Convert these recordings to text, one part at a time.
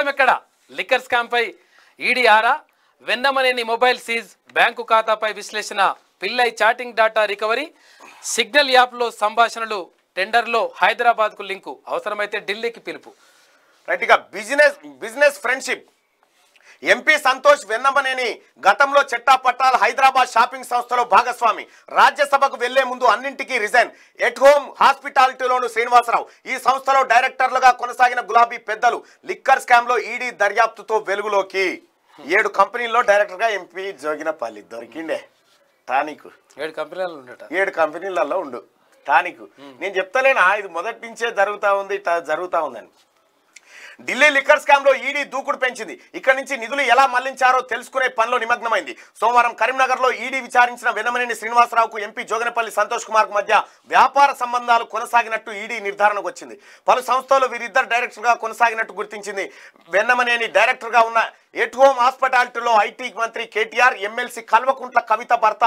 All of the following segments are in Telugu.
గందరగోళం ఎక్కడ లిక్కర్ స్కామ్పై ఈడీ ఆరా వెన్నమనేని మొబైల్ సీజ్ బ్యాంకు ఖాతాపై విశ్లేషణ Pillai chatting data recovery signal యాప్లో సంభాషణలు టెండర్లో హైదరాబాద్కు లింకు అవసరమైతే ఢిల్లీకి పిలుపు right business business friendship MP Santosh Vennamaneni గతంలో చెట్టాపట్టాల హైదరాబాద్ షాపింగ్ సంస్థలో భాగస్వామి రాజ్యసభకు వెళ్లే ముందు అన్నింటికీ రిజైన్ ఎట్ హోమ్ హాస్పిటాలిటీలోను శ్రీనివాసరావు ఈ సంస్థలో డైరెక్టర్లుగా కొనసాగిన గులాబీ పెద్దలు లిక్కర్ స్కామ్ లో ఈడీ దర్యాప్తుతో వెలుగులోకి ఏడు కంపెనీల్లో డైరెక్టర్గా ఎంపీ జోగినపల్లి దొరికిండే టానిక్ ఏడు కంపెనీలలో ఏడు కంపెనీలలో ఉండు టానిక్ నేను చెప్తలేనా ఇది మొదటి నుంచే జరుగుతూ ఉంది ఇట్లా జరుగుతూ ఉందని ఢిల్లీ లిక్కర్ లో ఈడీ దూకుడు పెంచింది ఇక్కడి నుంచి నిధులు ఎలా మళ్లించారో తెలుసుకునే పనిలో నిమగ్నమైంది సోమవారం కరీంనగర్లో ఈడీ విచారించిన వెనమనేని శ్రీనివాసరావుకు ఎంపీ జోగనపల్లి సంతోష్ కుమార్ మధ్య వ్యాపార సంబంధాలు కొనసాగినట్టు ఈడీ నిర్ధారణకు వచ్చింది పలు సంస్థలు వీరిద్దరు డైరెక్టర్గా కొనసాగినట్టు గుర్తించింది వెన్నమనేని డైరెక్టర్గా ఉన్న ఎట్ హోమ్ హాస్పిటాలిటీలో ఐటీ మంత్రి కేటీఆర్ ఎమ్మెల్సీ కల్వకుంట్ల కవిత భర్త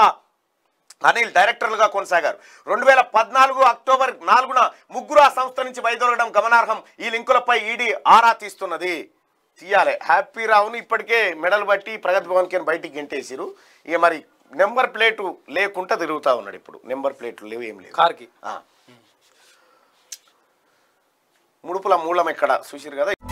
అనిల్ డైరెక్టర్లుగా కొనసాగారు రెండు వేల పద్నాలుగు అక్టోబర్ నాలుగున ముగ్గురు ఆ సంస్థ నుంచి బయదొరగడం గమనార్హం ఈ లింకులపై ఈడీ ఆరా తీస్తున్నది తీయాలి హ్యాపీ రావును ఇప్పటికే మెడల్ బట్టి ప్రగతి భవన్ కేన్ బయటికి గెంటేసిరు ఇక మరి నెంబర్ ప్లేటు లేకుండా తిరుగుతూ ఉన్నాడు ఇప్పుడు నెంబర్ ప్లేట్లు లేవు ఏం లేవు కార్కి ముడుపుల మూలం ఇక్కడ చూసిరు కదా